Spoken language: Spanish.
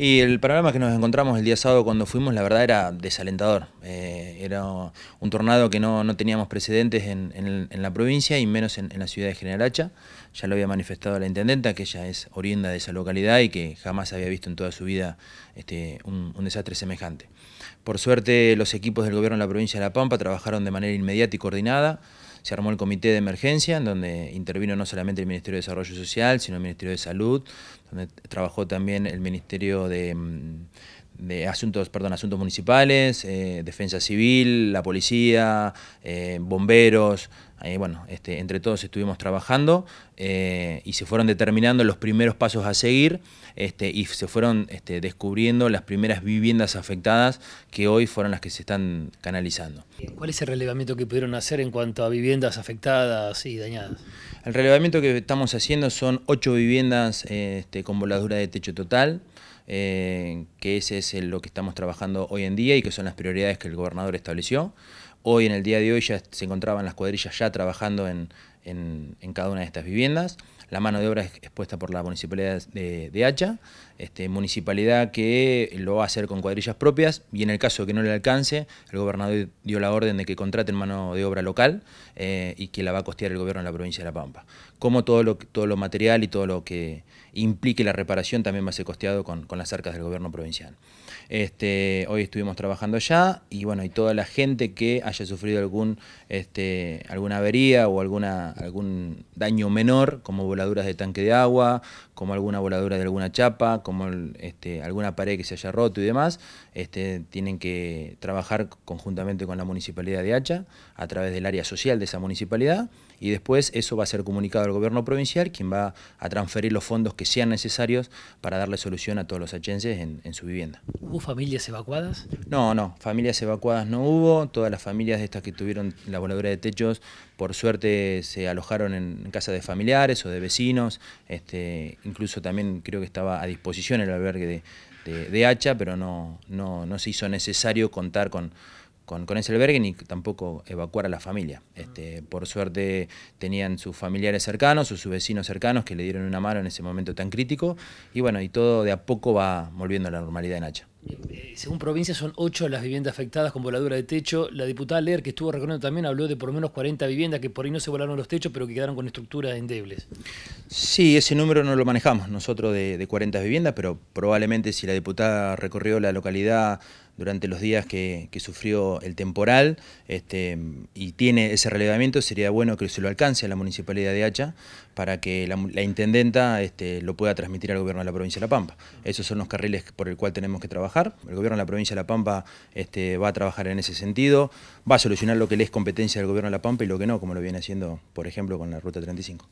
Y el panorama que nos encontramos el día sábado cuando fuimos, la verdad, era desalentador. Eh, era un tornado que no, teníamos precedentes en, la provincia y menos en, la ciudad de General Hacha. Ya lo había manifestado la intendenta, que ella es orienda de esa localidad y que jamás había visto en toda su vida este, un, un desastre semejante. Por suerte, los equipos del gobierno de la provincia de La Pampa trabajaron de manera inmediata y coordinada se armó el comité de emergencia, en donde intervino no solamente el Ministerio de Desarrollo Social, sino el Ministerio de Salud, donde trabajó también el Ministerio de, mm, asuntos, perdón, asuntos municipales, eh, defensa civil, la policía, eh, bomberos, bueno, este, entre todos estuvimos trabajando eh, y se fueron determinando los primeros pasos a seguir este, y se fueron este, descubriendo las primeras viviendas afectadas que hoy fueron las que se están canalizando. ¿Cuál es el relevamiento que pudieron hacer en cuanto a viviendas afectadas y dañadas? El relevamiento que estamos haciendo son ocho viviendas este, con voladura de techo total, eh, que ese es lo que estamos trabajando hoy en día y que son las prioridades que el gobernador estableció. Hoy en el día de hoy ya se encontraban las cuadrillas ya trabajando en, en, cada una de estas viviendas. La mano de obra es puesta por la Municipalidad de, Hacha, este, municipalidad que lo va a hacer con cuadrillas propias y en el caso de que no le alcance, el gobernador dio la orden de que contraten mano de obra local eh, y que la va a costear el gobierno de la provincia de La Pampa. Como todo lo, todo lo material y todo lo que implique la reparación también va a ser costeado con, las arcas del gobierno provincial. Este, hoy estuvimos trabajando allá y bueno, y toda la gente que haya sufrido algún, este, alguna avería o alguna algún daño menor, como voladuras de tanque de agua, como alguna voladura de alguna chapa, como este, alguna pared que se haya roto y demás, este, tienen que trabajar conjuntamente con la municipalidad de Hacha a través del área social de esa municipalidad y después eso va a ser comunicado al gobierno provincial, quien va a transferir los fondos que sean necesarios para darle solución a todos los hachenses en, en su vivienda. ¿Hubo familias evacuadas? No, no, familias evacuadas no hubo, todas las familias de estas que tuvieron la voladura de techos, por suerte se alojaron en casa de familiares o de vecinos, este, incluso también creo que estaba a disposición el albergue de, de, Hacha, pero no, no, se hizo necesario contar con, con, ese albergue ni tampoco evacuar a la familia. Este, por suerte tenían sus familiares cercanos o sus vecinos cercanos que le dieron una mano en ese momento tan crítico y bueno, y todo de a poco va volviendo a la normalidad en Hacha. Eh, según provincia, son ocho las viviendas afectadas con voladura de techo. La diputada Leer, que estuvo recorriendo también, habló de por lo menos 40 viviendas que por ahí no se volaron los techos, pero que quedaron con estructuras endebles. Sí, ese número no lo manejamos nosotros de, 40 viviendas, pero probablemente si la diputada recorrió la localidad durante los días que, sufrió el temporal este, y tiene ese relevamiento, sería bueno que se lo alcance a la Municipalidad de Hacha para que la, Intendenta este, lo pueda transmitir al Gobierno de la Provincia de La Pampa. Esos son los carriles por el cual tenemos que trabajar. El Gobierno de la Provincia de La Pampa este, va a trabajar en ese sentido, va a solucionar lo que le es competencia del Gobierno de La Pampa y lo que no, como lo viene haciendo, por ejemplo, con la Ruta 35.